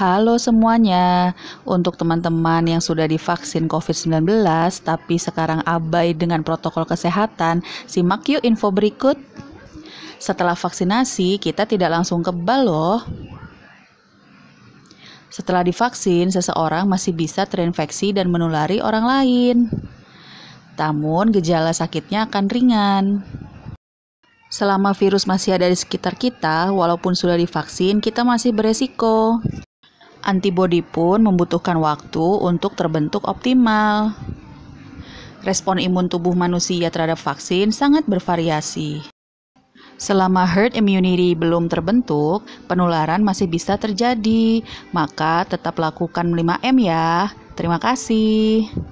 Halo semuanya, untuk teman-teman yang sudah divaksin COVID-19 tapi sekarang abai dengan protokol kesehatan, simak yuk info berikut. Setelah vaksinasi, kita tidak langsung kebal loh. Setelah divaksin, seseorang masih bisa terinfeksi dan menulari orang lain. Namun, gejala sakitnya akan ringan. Selama virus masih ada di sekitar kita, walaupun sudah divaksin, kita masih beresiko. Antibodi pun membutuhkan waktu untuk terbentuk optimal. Respon imun tubuh manusia terhadap vaksin sangat bervariasi. Selama herd immunity belum terbentuk, penularan masih bisa terjadi. Maka tetap lakukan 5M ya. Terima kasih.